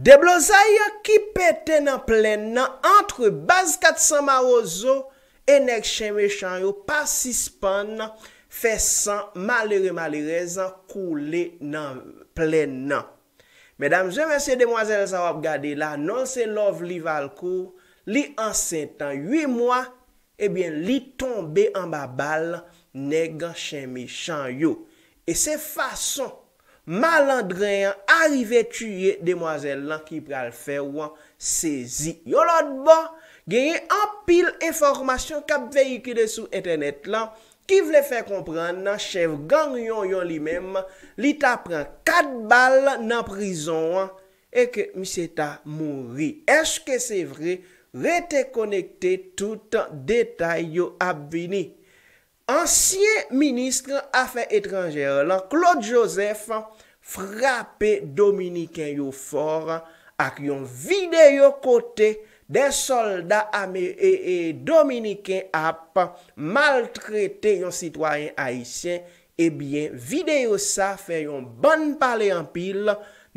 De blozaye ki pete nan plen nan, antre baz katsan ma ozo, e neg chen me chan yo, pa sispan nan, fesan, malere malere, zan koule nan plen nan. Medam, je mense demwazel sa wap gade la, non se lov li valkou, li ansen tan 8 mwa, ebyen li tombe an ba bal, neg chen me chan yo. E se fason, Malandren arive tuye demwazel lan ki pral fe wan sezi. Yolot bon, genye anpil informasyon kap veyikide sou internet lan ki vle fe kompran nan chev gangyon yon li menm li ta pran kat bal nan prizon wan e ke mi se ta mouri. Eske se vre rete konekte tout detay yo ap vini? Ansyen miniske afen etranjere la, Claude Joseph, frape dominiken yo for ak yon vide yo kote den soldat ame e, e dominiken ap maltrete yon sitwayen Haitien. Ebyen eh vide yo sa fe yon ban pale yon pil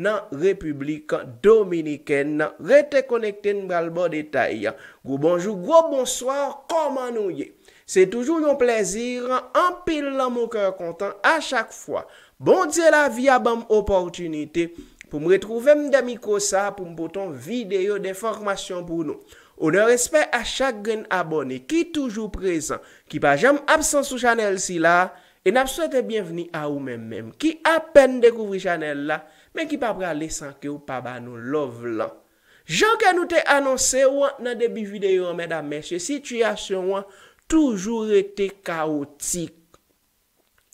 nan republikan dominiken nan rete konekte nan bralbo detay. Gou bonjou, gou bonsoir, koman nou ye? Se toujou yon plezir, anpil lan mou kèr kontan a chak fwa. Bon diè la vi aban m'opportunite pou m'retrouve m'de mikosa pou m'poton videyo de formasyon pou nou. O ne respè a chak gen abone ki toujou prezant, ki pa jam absens sou chanel si la, e nap souete bienveni a ou men men, ki apen dekouvri chanel la, men ki pa prale sanke ou pa ba nou lov lan. Jou kè nou te anonsè ouan nan debi videyo, men damen, se situasyon ouan, Toujou rete kaotik.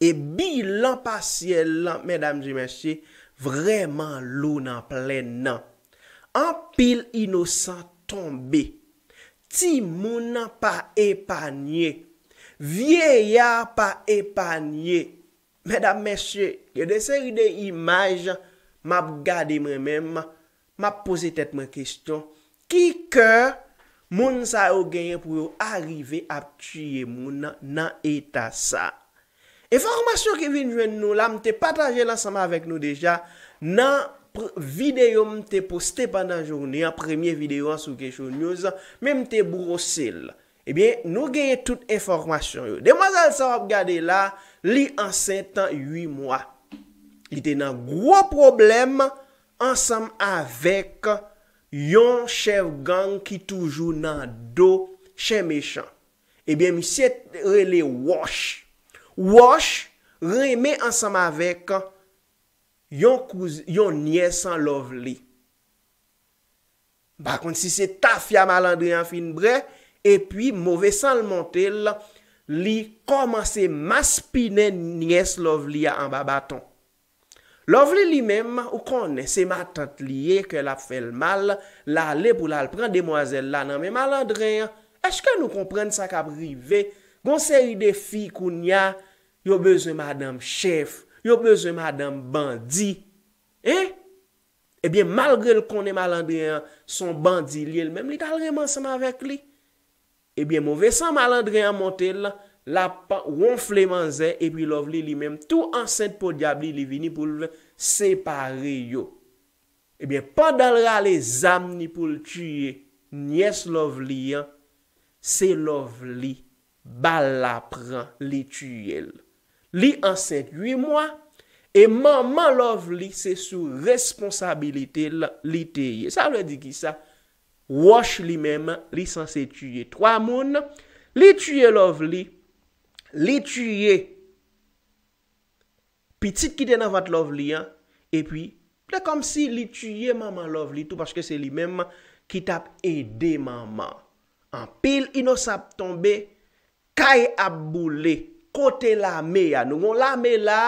E bilan pasye lan, mèdam di mèche, vreman loun an plè nan. An pil inosan tombe. Ti moun an pa epanyè. Vyeyar pa epanyè. Mèdam mèche, yè de seri de imaj, m ap gade mè mèm, m ap pose tèt mè kistyon. Ki kèr, Moun sa ou genye pou yo arive ap chye moun nan eta sa. Eformasyon ki vin jwen nou la, mte pataje lansanman avèk nou deja. Nan videyo mte poste pandan jouni, an premye videyo an sou kèchoun yo zan, men mte brosel. Ebyen, nou genye tout eformasyon yo. Demo zal sa wap gade la, li ansen tan 8 mwa. Li te nan gwo problem ansanman avèk Yon chèv gang ki toujou nan do chè me chan. Ebyen mi sè re le wòsh. Wòsh remè ansam avek yon niè san lov li. Bakon si se taf ya malandri an fin bre. Epyi mwove san l montel li komanse maspine niè san lov li an babaton. Lovle li menm ou konen se matat liye ke la fel mal la le pou la alpren demwazel la nan. Men malandreyan, eske nou kompren sa ka prive? Gon se yi de fi koun ya, yo beze madam chef, yo beze madam bandi. Eh? Ebyen malgre l konen malandreyan son bandi liye l menm li tal remansman vek li. Ebyen mouve san malandreyan montel la. la won fleman zè, epi lòv li eh li mèm tou ansènt pou diab li li vini pou lè separe yo. Ebyen, pa dalra le zam ni pou lè tüyè, nyes lòv li yon, se lòv li balapran li tüyèl. Li ansènt 8 mwa, e man man lòv li se sou responsabilite lè li teyè. Sa wè di ki sa? Wosh li mèm, li sanse tüyè 3 moun, li tüyè lòv li, Li tuye. Pitit ki dene vat lov li an. E pi. Pele kom si li tuye maman lov li tou. Pache ke se li menman. Ki tap ede maman. An pil ino sap tombe. Kay abou le. Kote la me ya. Nou gon la me la.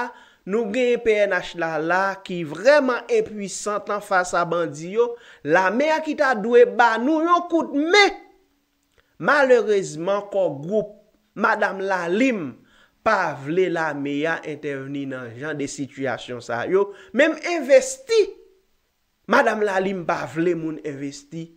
Nou genye PNH la la. Ki vreman epwisantan fasa bandiyo. La me ya ki ta dwe ba. Nou yon koute me. Malerezman kon group. Madame Lalim pa vle la meyan interveni nan jan de sityasyon sa yo. Mem investi. Madame Lalim pa vle moun investi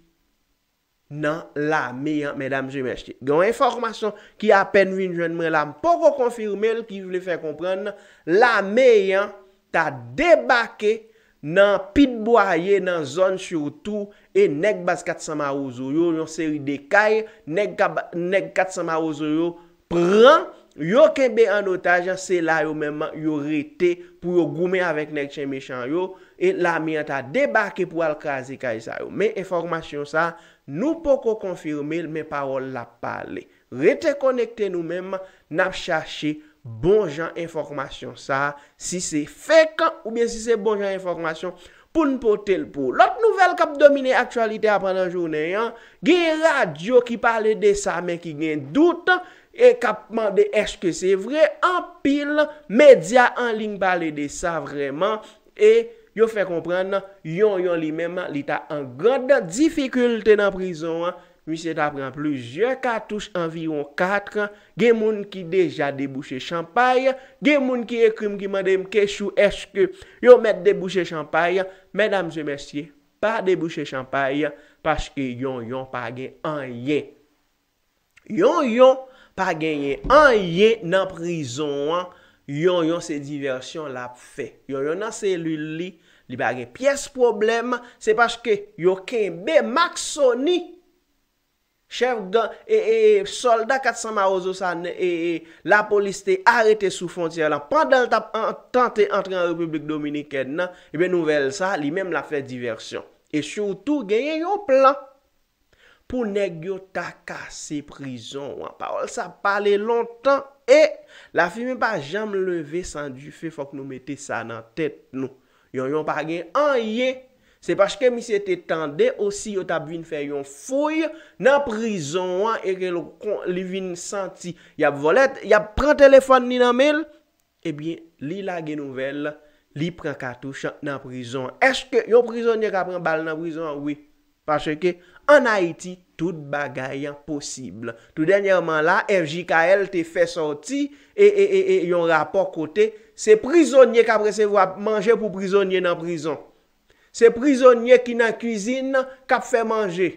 nan la meyan. Medam, jemè chè. Gyon informasyon ki apen vin jen mre lam. Po kon konfirme l ki jvle fè kompran nan. La meyan ta debake nan pitbwaye nan zon chou tou. E neg bas 400 marouzou yo. Joun seri de kaye neg 400 marouzou yo. Pren, yo kebe anotajan, se la yo menman, yo rete pou yo goumen avèk nek chen me chan yo, et la mi anta debake pou al kazi kaj sa yo. Men, informasyon sa, nou pou konfirme, men parol la pale. Rete konekte nou menman, nap chache bon jan informasyon sa, si se fek an, ou bien si se bon jan informasyon, pou nou pou tel pou. Lot nouvel kap domine aktualite apan an jounen, gen radio ki pale de sa men ki gen doutan, E kap mande eske se vre, an pil media an ling balede sa vreman. E yo fè kompran yon yon li menman, li ta an ganda difikulte nan prizon an. Mi se ta pran plouje katouche an viyon katre, gen moun ki deja debouche champay, gen moun ki ekrim ki mande mkechou eske, yo met debouche champay, menam se mersye, pa debouche champay, paske yon yon page an ye. Yon yon, Pa genye anye nan prizon an, yon yon se diversyon la fe. Yon yon nan se li li, li pa genye piyes problem, se pache ke yon kenbe maksoni. Chef dan, ee, e, soldat 400 marozos an, ee, la polis te arete sou fontyer lan. Pendan ta tante entre an Republik Dominiken nan, ebe nouvel sa, li menm la fe diversyon. E sou tou genye yon plan. Pounèk yo ta kase prizon wè. Parol sa pale lontan. E la fi mè pa jam leve san du fe fòk nou mette sa nan tèt nou. Yon yon pa gen an ye. Se pache ke mi se te tende. Osi yo ta bin fè yon fouy nan prizon wè. E ke li vin senti. Yap volet. Yap pren telefon ni nan mail. Ebyen li la gen nouvel. Li pren katou chan nan prizon. Eche ke yon prizon nye ka pren bal nan prizon wè. Parce que en Haïti, tout bagay yon possible. Tout dernièrement la, FJKL te fè sorti et yon rapport coté, se prisonnier kapre se vwa manje pou prisonnier nan prison. Se prisonnier ki nan kuzine, kap fè manje.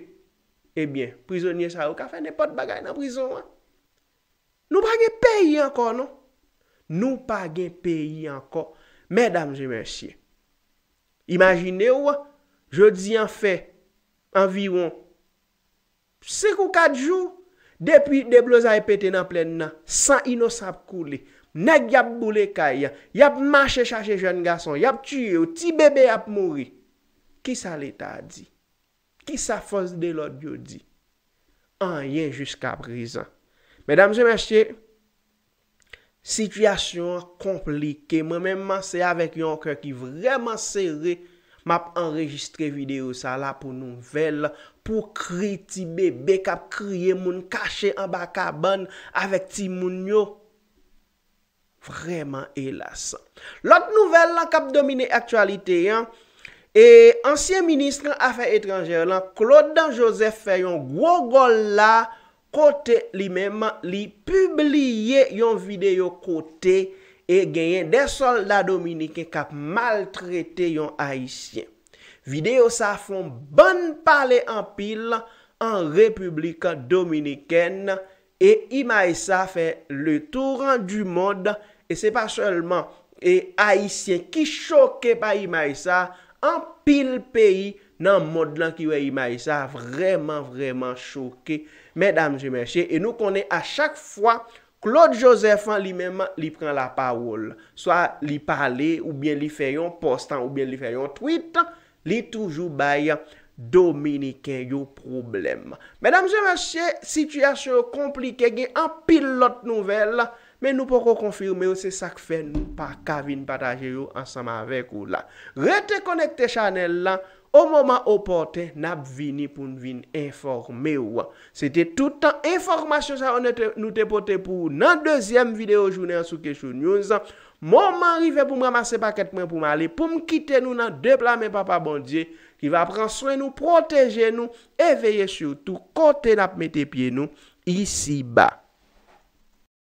Eh bien, prisonnier sa ou, kap fè nepot bagay nan prison. Nou pa gen paye anko, non? Nou pa gen paye anko. Mèdame, je mèchie. Imagine ou, je di an fè Environ. Sekou kat jou. Depi debloza epete nan plen nan. San inos ap kou li. Neg yap boule kayan. Yap mache chache jen gason. Yap tue ou ti bebe yap mouri. Ki sa leta di? Ki sa fos de lodi di? An yen jiska prizan. Medanm zi mèche. Sityasyon komplike. Mèmen mèche avèk yon kè ki vèman serè. Map enregistre video sa la pou nouvel pou kri ti bebe kap kriye moun kache an baka ban avèk ti moun yo. Vreman elasan. Lot nouvel lan kap domine aktualite yan. E ansyen ministran afè etranjè lan, Claude Danjosef fè yon gogo la kote li meman li publie yon video kote. E genyen de soldat Dominiken kap maltrete yon Haitien. Videyo sa fon bonn pale an pil an Republika Dominiken. E Imaissa fe le touran du mod. E se pa solman e Haitien ki choke pa Imaissa an pil peyi nan mod lan ki we Imaissa. Vreman, vreman choke. Medan mse Mersi, e nou konen a chak fwa... Claude Josephan li mèm li pren la pawol. Soa li pale ou bien li fèyon postan ou bien li fèyon tweetan. Li toujou baye dominiken yo problem. Mèdam jè mèche, situasyon komplike gen an pilot nouvel. Mè nou pou konkonfirme yo se sak fè nou pa Kavin Patajero ansam avek ou la. Rete konekte chanel la. Ou mouman ou pote, nab vini pou nvin informe ou an. Sete toutan informasyon sa ou nou te pote pou ou nan dezyem video jounen sou kechou. Nyon san, mouman rive pou m ramase paket men pou m ale pou m kite nou nan depla men papa bondye ki va pran swen nou, proteje nou, e veye chou tou kote nab mette pie nou isi bak.